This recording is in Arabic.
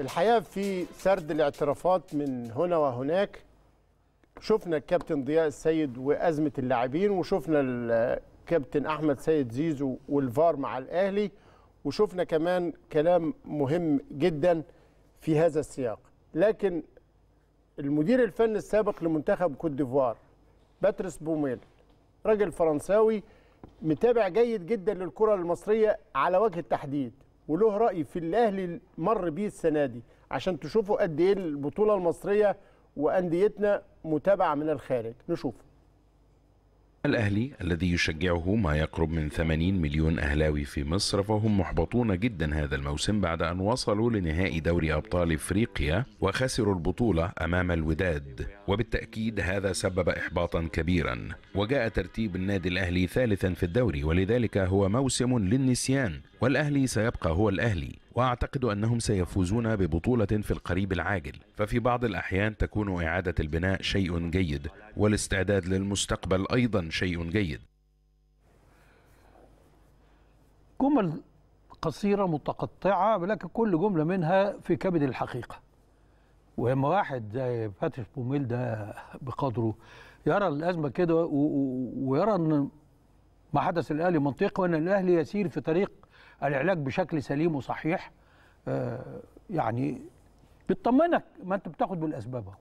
الحقيقه في سرد الاعترافات من هنا وهناك شفنا الكابتن ضياء السيد وازمه اللاعبين وشفنا الكابتن احمد سيد زيزو والفار مع الاهلي وشفنا كمان كلام مهم جدا في هذا السياق لكن المدير الفني السابق لمنتخب كوت ديفوار باتريس بوميل راجل فرنساوي متابع جيد جدا للكره المصريه على وجه التحديد وله راي في الاهلي مر بيه السنه دي عشان تشوفوا قد ايه البطوله المصريه وانديتنا متابعه من الخارج نشوف الأهلي الذي يشجعه ما يقرب من 80 مليون أهلاوي في مصر فهم محبطون جدا هذا الموسم بعد أن وصلوا لنهائي دوري أبطال إفريقيا وخسروا البطولة أمام الوداد وبالتأكيد هذا سبب إحباطا كبيرا وجاء ترتيب النادي الأهلي ثالثا في الدوري ولذلك هو موسم للنسيان والأهلي سيبقى هو الأهلي وأعتقد أنهم سيفوزون ببطولة في القريب العاجل ففي بعض الأحيان تكون إعادة البناء شيء جيد والاستعداد للمستقبل أيضا شيء جيد جمل قصيرة متقطعة ولكن كل جملة منها في كبد الحقيقة ولما واحد زي فاتح بوميل ده بقدره يرى الأزمة كده ويرى أن ما حدث الأهلي منطقي وأن الأهلي يسير في طريق العلاج بشكل سليم وصحيح آه، يعني بتطمنك ما انت بتاخد بالاسباب اهو